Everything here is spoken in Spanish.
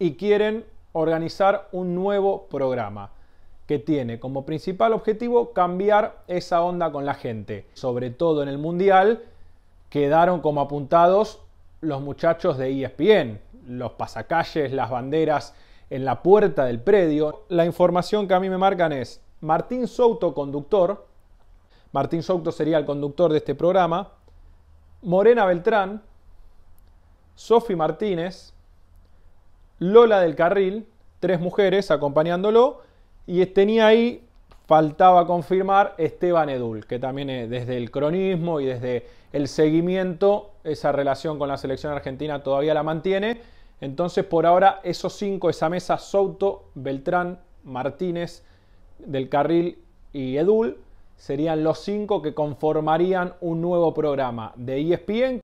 y quieren organizar un nuevo programa que tiene como principal objetivo cambiar esa onda con la gente. Sobre todo en el Mundial quedaron como apuntados los muchachos de ESPN, los pasacalles, las banderas en la puerta del predio. La información que a mí me marcan es Martín Souto, conductor. Martín Souto sería el conductor de este programa. Morena Beltrán, Sofi Martínez, Lola del Carril, tres mujeres acompañándolo, y tenía ahí, faltaba confirmar, Esteban Edul, que también desde el cronismo y desde el seguimiento, esa relación con la selección argentina todavía la mantiene. Entonces, por ahora, esos cinco, esa mesa, Souto, Beltrán, Martínez, del Carril y Edul, serían los cinco que conformarían un nuevo programa de ESPN